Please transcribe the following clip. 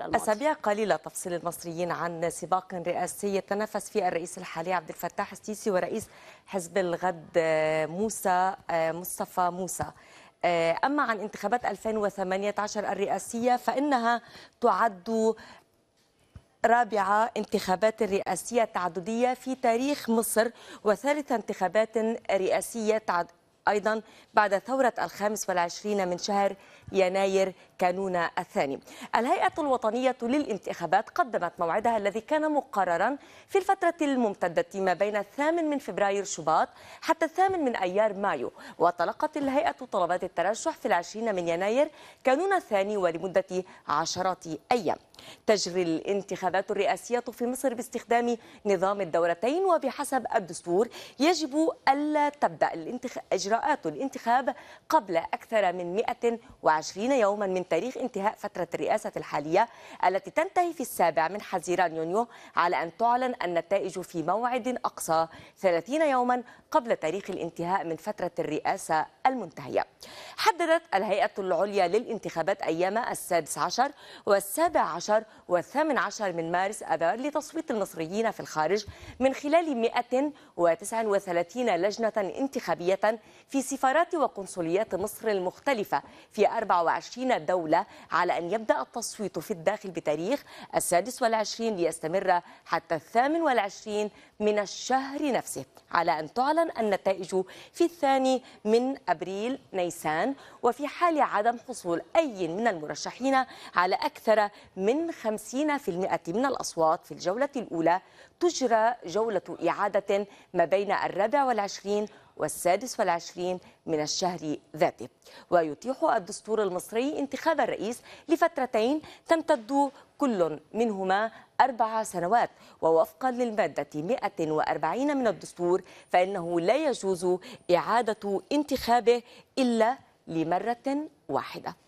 الماضي. أسابيع قليلة تفصيل المصريين عن سباق رئاسي يتنافس فيه الرئيس الحالي عبد الفتاح السيسي ورئيس حزب الغد آه، موسى آه، مصطفى موسى آه، أما عن انتخابات 2018 الرئاسية فإنها تعد رابعة انتخابات رئاسية تعددية في تاريخ مصر وثالث انتخابات رئاسية تعد... أيضا بعد ثورة الخامس والعشرين من شهر يناير كانون الثاني الهيئة الوطنية للانتخابات قدمت موعدها الذي كان مقررا في الفترة الممتدة ما بين الثامن من فبراير شباط حتى الثامن من أيار مايو وطلقت الهيئة طلبات الترشح في العشرين من يناير كانون الثاني ولمدة عشرات أيام تجري الانتخابات الرئاسية في مصر باستخدام نظام الدورتين وبحسب الدستور يجب ألا تبدأ الانتخ... إجراءات الانتخاب قبل أكثر من 120 يوما من من تاريخ انتهاء فترة الرئاسة الحالية التي تنتهي في السابع من حزيران يونيو على أن تعلن النتائج في موعد أقصى 30 يوما قبل تاريخ الانتهاء من فترة الرئاسة المنتهية حددت الهيئة العليا للانتخابات أيام السادس عشر والسابع عشر والثامن عشر من مارس أذار لتصويت المصريين في الخارج من خلال 139 لجنة انتخابية في سفارات وقنصليات مصر المختلفة في 24 دولة الدولة على أن يبدأ التصويت في الداخل بتاريخ السادس والعشرين ليستمر حتى الثامن والعشرين من الشهر نفسه على أن تعلن النتائج في الثاني من أبريل نيسان وفي حال عدم حصول أي من المرشحين على أكثر من 50% من الأصوات في الجولة الأولى تجرى جولة إعادة ما بين الرابع والعشرين والسادس والعشرين من الشهر ذاته ويتيح الدستور المصري انتخاب الرئيس لفترتين تمتد كل منهما أربع سنوات ووفقا للمادة 140 من الدستور فإنه لا يجوز إعادة انتخابه إلا لمرة واحدة